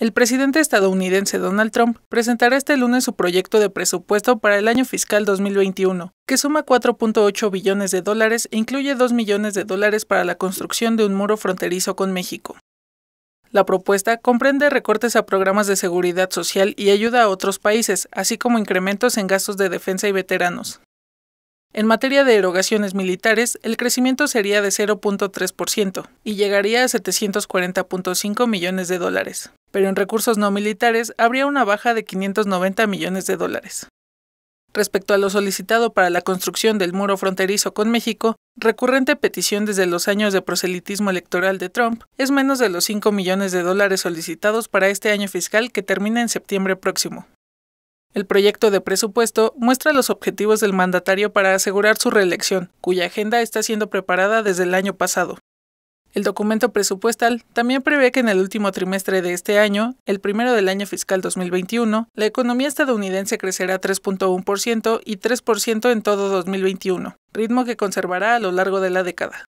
El presidente estadounidense Donald Trump presentará este lunes su proyecto de presupuesto para el año fiscal 2021, que suma 4.8 billones de dólares e incluye 2 millones de dólares para la construcción de un muro fronterizo con México. La propuesta comprende recortes a programas de seguridad social y ayuda a otros países, así como incrementos en gastos de defensa y veteranos. En materia de erogaciones militares, el crecimiento sería de 0.3% y llegaría a 740.5 millones de dólares pero en recursos no militares habría una baja de 590 millones de dólares. Respecto a lo solicitado para la construcción del muro fronterizo con México, recurrente petición desde los años de proselitismo electoral de Trump, es menos de los 5 millones de dólares solicitados para este año fiscal que termina en septiembre próximo. El proyecto de presupuesto muestra los objetivos del mandatario para asegurar su reelección, cuya agenda está siendo preparada desde el año pasado. El documento presupuestal también prevé que en el último trimestre de este año, el primero del año fiscal 2021, la economía estadounidense crecerá 3.1% y 3% en todo 2021, ritmo que conservará a lo largo de la década.